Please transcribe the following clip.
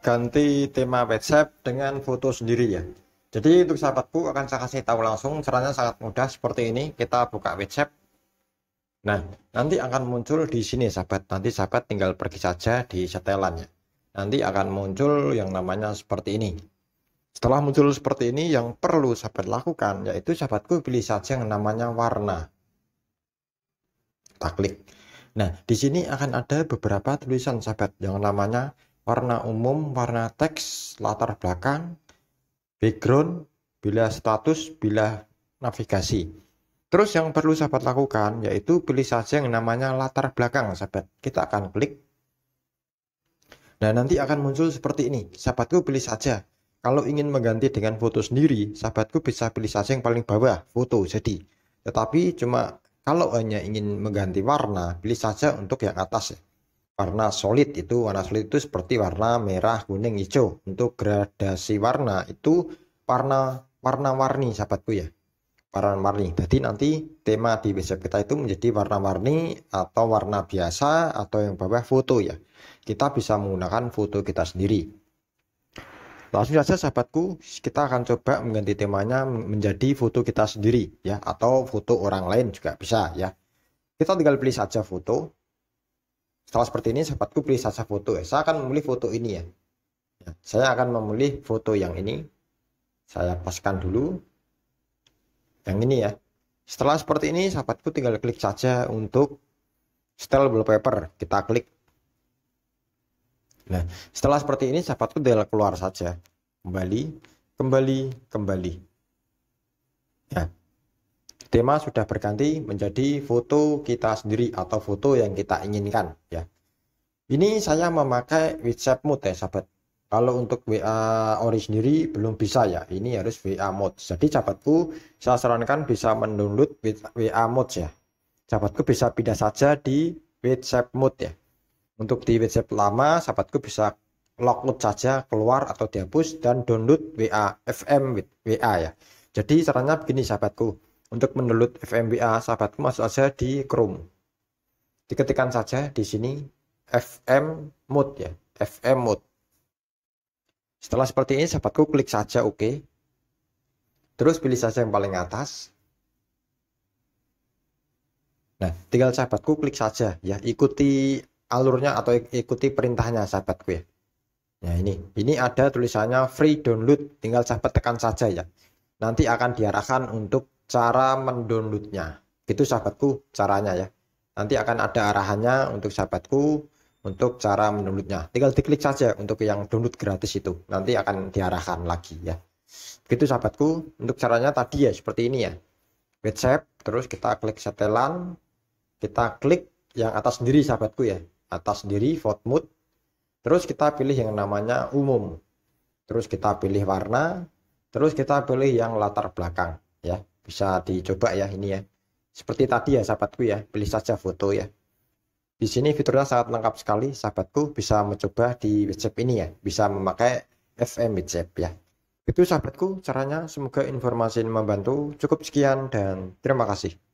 ganti tema WhatsApp dengan foto sendiri ya. Jadi untuk sahabatku akan saya kasih tahu langsung caranya sangat mudah seperti ini. Kita buka WhatsApp. Nah, nanti akan muncul di sini sahabat. Nanti sahabat tinggal pergi saja di setelannya. Nanti akan muncul yang namanya seperti ini. Setelah muncul seperti ini, yang perlu sahabat lakukan yaitu sahabatku pilih saja yang namanya warna. Kita klik. Nah, di sini akan ada beberapa tulisan sahabat yang namanya warna umum, warna teks, latar belakang, background, bila status, bila navigasi. Terus yang perlu sahabat lakukan yaitu pilih saja yang namanya latar belakang sahabat. Kita akan klik. Nah nanti akan muncul seperti ini. Sahabatku pilih saja. Kalau ingin mengganti dengan foto sendiri, sahabatku bisa pilih saja yang paling bawah, foto jadi. Tetapi cuma kalau hanya ingin mengganti warna, pilih saja untuk yang atas ya warna solid itu warna solid itu seperti warna merah kuning hijau untuk gradasi warna itu warna warna-warni sahabatku ya warna-warni jadi nanti tema di website kita itu menjadi warna-warni atau warna biasa atau yang bawah foto ya kita bisa menggunakan foto kita sendiri langsung saja sahabatku kita akan coba mengganti temanya menjadi foto kita sendiri ya atau foto orang lain juga bisa ya kita tinggal pilih saja foto setelah seperti ini, sahabatku pilih saja foto. ya. saya akan memilih foto ini ya. ya. Saya akan memilih foto yang ini. Saya paskan dulu. Yang ini ya. Setelah seperti ini, sahabatku tinggal klik saja untuk style wallpaper. Kita klik. Nah, setelah seperti ini, sahabatku tinggal keluar saja. Kembali, kembali, kembali. Ya, tema sudah berganti menjadi foto kita sendiri atau foto yang kita inginkan ya ini saya memakai WhatsApp mode ya sahabat kalau untuk WA ori sendiri belum bisa ya ini harus WA mode jadi sahabatku saya sarankan bisa mendownload WA mode ya sahabatku bisa pindah saja di WhatsApp mode ya untuk di WhatsApp lama sahabatku bisa logout saja keluar atau dihapus dan download WA FM with WA ya. Jadi caranya begini sahabatku. Untuk mendownload FMBA sahabatku masuk saja di Chrome. Diketikkan saja di sini FM mode ya, FM mode. Setelah seperti ini sahabatku klik saja OK. Terus pilih saja yang paling atas. Nah, tinggal sahabatku klik saja ya, ikuti alurnya atau ikuti perintahnya sahabatku ya. Nah ini, ini ada tulisannya free download, tinggal sahabat tekan saja ya. Nanti akan diarahkan untuk cara mendownloadnya. Itu sahabatku caranya ya. Nanti akan ada arahannya untuk sahabatku untuk cara mendownloadnya. Tinggal diklik saja untuk yang download gratis itu. Nanti akan diarahkan lagi ya. Begitu sahabatku, untuk caranya tadi ya seperti ini ya. WhatsApp, terus kita klik setelan, kita klik yang atas sendiri sahabatku ya. Atas sendiri, vote mode. Terus kita pilih yang namanya umum. Terus kita pilih warna, terus kita pilih yang latar belakang ya bisa dicoba ya ini ya seperti tadi ya sahabatku ya pilih saja foto ya di sini fiturnya sangat lengkap sekali sahabatku bisa mencoba di WhatsApp ini ya bisa memakai FM WhatsApp ya itu sahabatku caranya semoga informasi ini membantu cukup sekian dan terima kasih